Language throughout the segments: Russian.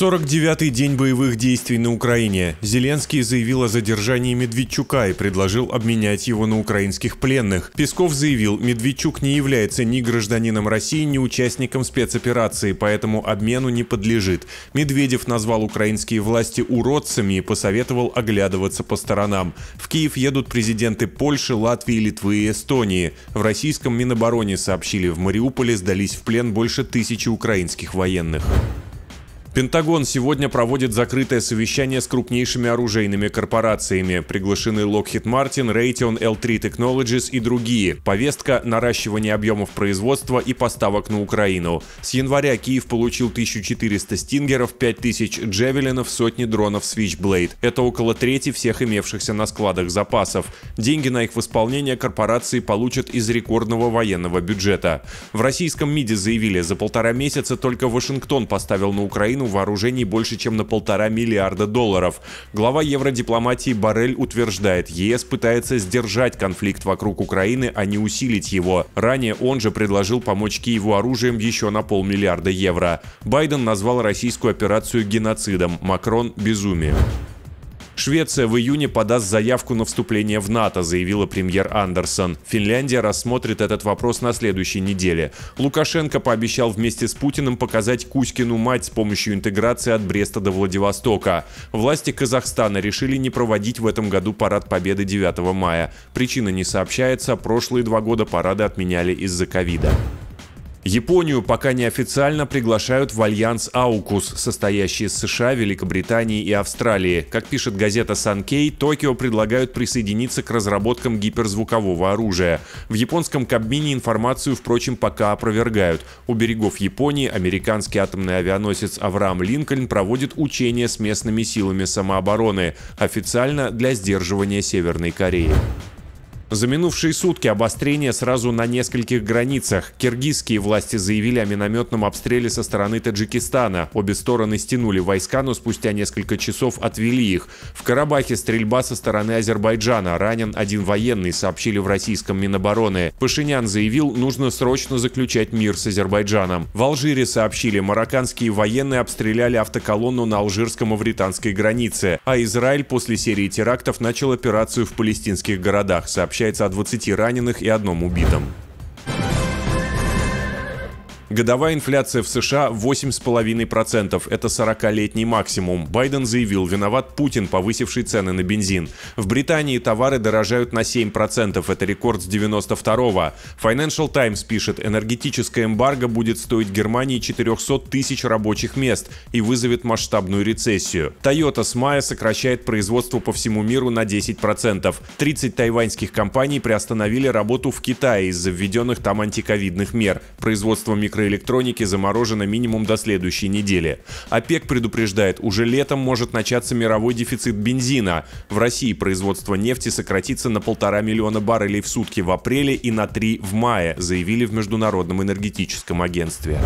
49-й день боевых действий на Украине. Зеленский заявил о задержании Медведчука и предложил обменять его на украинских пленных. Песков заявил, Медведчук не является ни гражданином России, ни участником спецоперации, поэтому обмену не подлежит. Медведев назвал украинские власти уродцами и посоветовал оглядываться по сторонам. В Киев едут президенты Польши, Латвии, Литвы и Эстонии. В российском Минобороне сообщили, в Мариуполе сдались в плен больше тысячи украинских военных. Пентагон сегодня проводит закрытое совещание с крупнейшими оружейными корпорациями. Приглашены Lockheed Martin, Raytheon, L3 Technologies и другие. Повестка – наращивание объемов производства и поставок на Украину. С января Киев получил 1400 стингеров, 5000 джевелинов, сотни дронов Switchblade. Это около трети всех имевшихся на складах запасов. Деньги на их восполнение корпорации получат из рекордного военного бюджета. В российском МИДе заявили, за полтора месяца только Вашингтон поставил на Украину вооружений больше, чем на полтора миллиарда долларов. Глава евродипломатии Барель утверждает, ЕС пытается сдержать конфликт вокруг Украины, а не усилить его. Ранее он же предложил помочь Киеву оружием еще на полмиллиарда евро. Байден назвал российскую операцию геноцидом, Макрон – безумием. Швеция в июне подаст заявку на вступление в НАТО, заявила премьер Андерсон. Финляндия рассмотрит этот вопрос на следующей неделе. Лукашенко пообещал вместе с Путиным показать Кузькину мать с помощью интеграции от Бреста до Владивостока. Власти Казахстана решили не проводить в этом году парад Победы 9 мая. Причина не сообщается, прошлые два года парады отменяли из-за ковида. Японию пока неофициально приглашают в альянс «Аукус», состоящий из США, Великобритании и Австралии. Как пишет газета «Санкей», Токио предлагают присоединиться к разработкам гиперзвукового оружия. В японском Кабмине информацию, впрочем, пока опровергают. У берегов Японии американский атомный авианосец «Авраам Линкольн» проводит учения с местными силами самообороны, официально для сдерживания Северной Кореи. За минувшие сутки обострение сразу на нескольких границах. Киргизские власти заявили о минометном обстреле со стороны Таджикистана. Обе стороны стянули войска, но спустя несколько часов отвели их. В Карабахе стрельба со стороны Азербайджана. Ранен один военный, сообщили в российском Минобороны. Пашинян заявил, нужно срочно заключать мир с Азербайджаном. В Алжире сообщили, марокканские военные обстреляли автоколонну на алжирско-мавританской границе. А Израиль после серии терактов начал операцию в палестинских городах, сообщили сообщается о 20 раненых и одном убитом. Годовая инфляция в США 8,5%. Это 40-летний максимум. Байден заявил, виноват Путин, повысивший цены на бензин. В Британии товары дорожают на 7%. Это рекорд с 92-го. Financial Times пишет, энергетическое эмбарго будет стоить Германии 400 тысяч рабочих мест и вызовет масштабную рецессию. Toyota с мая сокращает производство по всему миру на 10%. 30 тайваньских компаний приостановили работу в Китае из-за введенных там антиковидных мер. Производство микро электроники заморожено минимум до следующей недели. ОПЕК предупреждает, уже летом может начаться мировой дефицит бензина. В России производство нефти сократится на полтора миллиона баррелей в сутки в апреле и на три в мае, заявили в Международном энергетическом агентстве.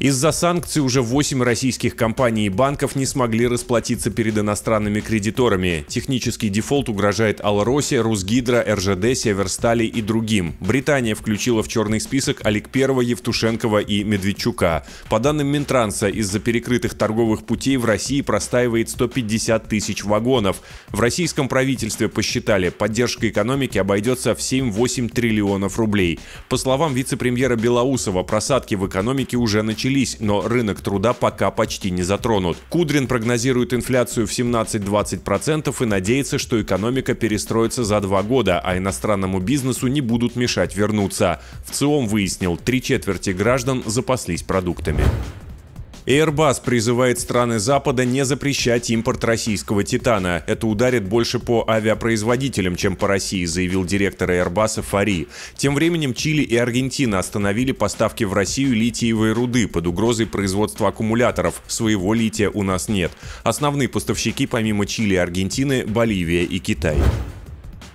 Из-за санкций уже 8 российских компаний и банков не смогли расплатиться перед иностранными кредиторами. Технический дефолт угрожает Алросе, Русгидро, РЖД, Северстали и другим. Британия включила в черный список Олег Первого, Евтушенкова и Медведчука. По данным Минтранса, из-за перекрытых торговых путей в России простаивает 150 тысяч вагонов. В российском правительстве посчитали, поддержка экономики обойдется в 7-8 триллионов рублей. По словам вице-премьера Белоусова, просадки в экономике уже начались начались, но рынок труда пока почти не затронут. Кудрин прогнозирует инфляцию в 17-20% и надеется, что экономика перестроится за два года, а иностранному бизнесу не будут мешать вернуться. В ЦИОМ выяснил, три четверти граждан запаслись продуктами. Airbus призывает страны Запада не запрещать импорт российского титана. Это ударит больше по авиапроизводителям, чем по России, заявил директор Airbus Фари. Тем временем Чили и Аргентина остановили поставки в Россию литиевой руды под угрозой производства аккумуляторов. Своего лития у нас нет. Основные поставщики помимо Чили и Аргентины – Боливия и Китай.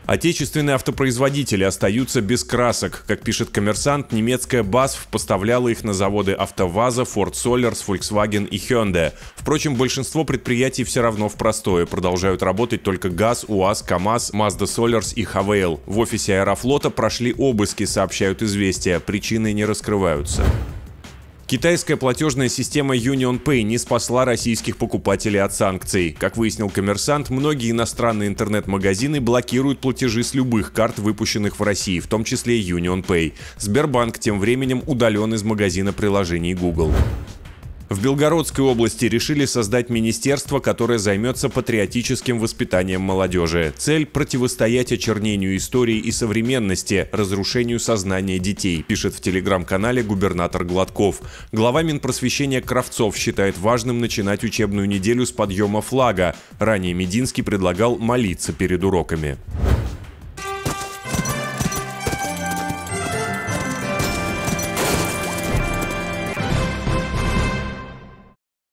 Отечественные автопроизводители остаются без красок. Как пишет коммерсант, немецкая BASF поставляла их на заводы АвтоВАЗа, Ford Solers, Volkswagen и Hyundai. Впрочем, большинство предприятий все равно в простое. Продолжают работать только ГАЗ, УАЗ, КАМАЗ, Mazda Solers и Хавейл. В офисе Аэрофлота прошли обыски, сообщают известия. Причины не раскрываются. Китайская платежная система UnionPay не спасла российских покупателей от санкций. Как выяснил коммерсант, многие иностранные интернет-магазины блокируют платежи с любых карт, выпущенных в России, в том числе UnionPay. Сбербанк тем временем удален из магазина приложений Google. В Белгородской области решили создать министерство, которое займется патриотическим воспитанием молодежи. Цель – противостоять очернению истории и современности, разрушению сознания детей, пишет в телеграм-канале губернатор Гладков. Глава Минпросвещения Кравцов считает важным начинать учебную неделю с подъема флага. Ранее Мединский предлагал молиться перед уроками.